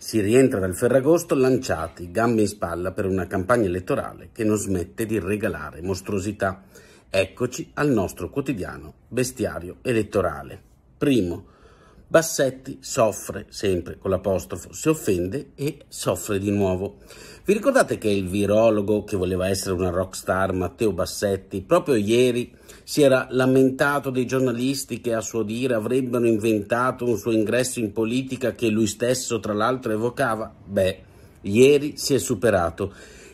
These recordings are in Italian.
Si rientra dal Ferragosto lanciati, gambe in spalla per una campagna elettorale che non smette di regalare mostruosità. Eccoci al nostro quotidiano bestiario elettorale. Primo, Bassetti soffre sempre con l'apostrofo, si offende e soffre di nuovo. Vi ricordate che il virologo che voleva essere una rock star, Matteo Bassetti, proprio ieri si era lamentato dei giornalisti che a suo dire avrebbero inventato un suo ingresso in politica che lui stesso tra l'altro evocava? Beh, ieri si è superato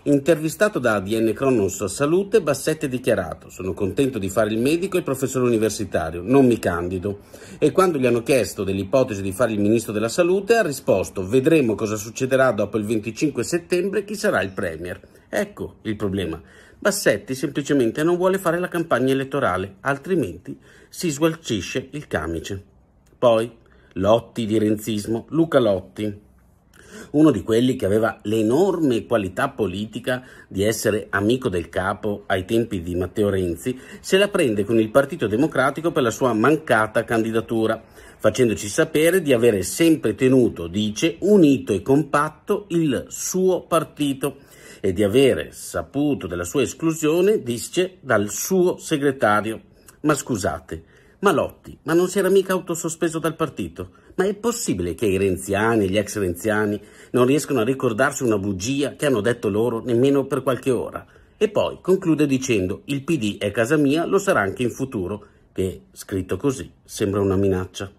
Intervistato da ADN Cronos Salute, Bassetti ha dichiarato «Sono contento di fare il medico e il professore universitario, non mi candido». E quando gli hanno chiesto dell'ipotesi di fare il ministro della Salute, ha risposto «Vedremo cosa succederà dopo il 25 settembre, chi sarà il premier». Ecco il problema. Bassetti semplicemente non vuole fare la campagna elettorale, altrimenti si sgualcisce il camice. Poi, Lotti di Renzismo, Luca Lotti, uno di quelli che aveva l'enorme qualità politica di essere amico del capo ai tempi di Matteo Renzi, se la prende con il Partito Democratico per la sua mancata candidatura, facendoci sapere di avere sempre tenuto, dice, unito e compatto il suo partito e di avere saputo della sua esclusione, dice, dal suo segretario. Ma scusate, Malotti, ma non si era mica autosospeso dal partito? Ma è possibile che i renziani e gli ex renziani non riescano a ricordarsi una bugia che hanno detto loro nemmeno per qualche ora? E poi conclude dicendo il PD è casa mia, lo sarà anche in futuro, che, scritto così, sembra una minaccia.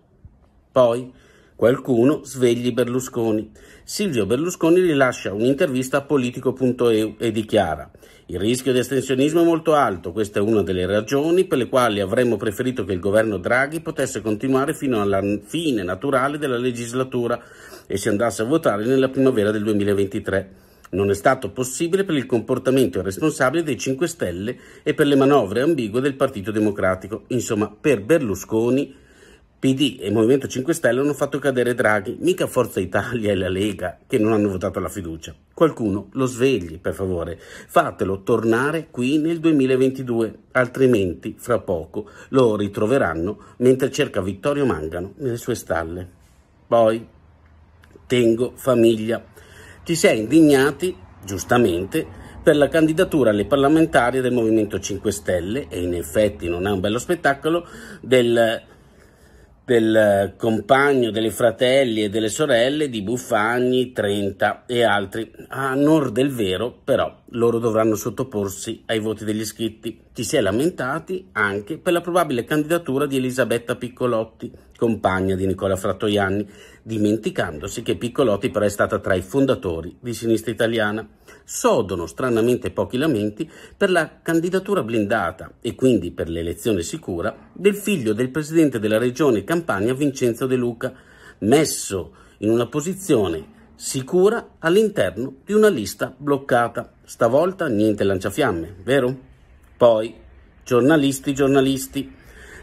Poi Qualcuno svegli Berlusconi. Silvio Berlusconi rilascia un'intervista a politico.eu e dichiara il rischio di estensionismo è molto alto, questa è una delle ragioni per le quali avremmo preferito che il governo Draghi potesse continuare fino alla fine naturale della legislatura e si andasse a votare nella primavera del 2023. Non è stato possibile per il comportamento irresponsabile dei 5 Stelle e per le manovre ambigue del Partito Democratico. Insomma, per Berlusconi PD e Movimento 5 Stelle hanno fatto cadere Draghi, mica Forza Italia e la Lega che non hanno votato la fiducia. Qualcuno lo svegli, per favore. Fatelo tornare qui nel 2022, altrimenti fra poco lo ritroveranno mentre cerca Vittorio Mangano nelle sue stalle. Poi, tengo famiglia. Ti sei indignati, giustamente, per la candidatura alle parlamentari del Movimento 5 Stelle e in effetti non è un bello spettacolo del del eh, compagno delle fratelli e delle sorelle di Buffagni, Trenta e altri. A onor del vero, però, loro dovranno sottoporsi ai voti degli iscritti. Ti si è lamentati anche per la probabile candidatura di Elisabetta Piccolotti, compagna di Nicola Frattoianni, dimenticandosi che Piccolotti però è stata tra i fondatori di Sinistra Italiana sodono stranamente pochi lamenti per la candidatura blindata e quindi per l'elezione sicura del figlio del presidente della regione Campania Vincenzo De Luca, messo in una posizione sicura all'interno di una lista bloccata. Stavolta niente lanciafiamme, vero? Poi, giornalisti, giornalisti.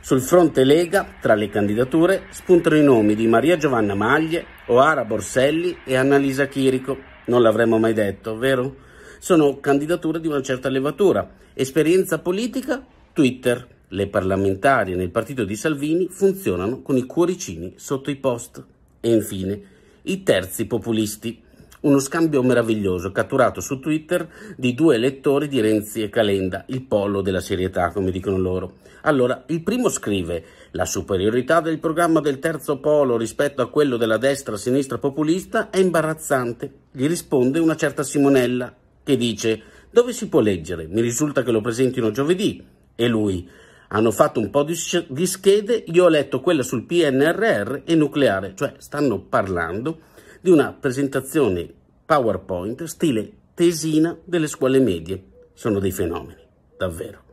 Sul fronte Lega, tra le candidature, spuntano i nomi di Maria Giovanna Maglie, Oara Borselli e Annalisa Chirico non l'avremmo mai detto, vero? Sono candidature di una certa levatura, esperienza politica, Twitter. Le parlamentarie nel partito di Salvini funzionano con i cuoricini sotto i post. E infine, i terzi populisti uno scambio meraviglioso catturato su Twitter di due elettori di Renzi e Calenda, il pollo della serietà, come dicono loro. Allora, il primo scrive la superiorità del programma del terzo polo rispetto a quello della destra-sinistra populista è imbarazzante. Gli risponde una certa Simonella che dice dove si può leggere? Mi risulta che lo presentino giovedì. E lui hanno fatto un po' di, schede, io ho letto quella sul PNRR e nucleare, cioè stanno parlando di una presentazione PowerPoint stile tesina delle scuole medie. Sono dei fenomeni, davvero.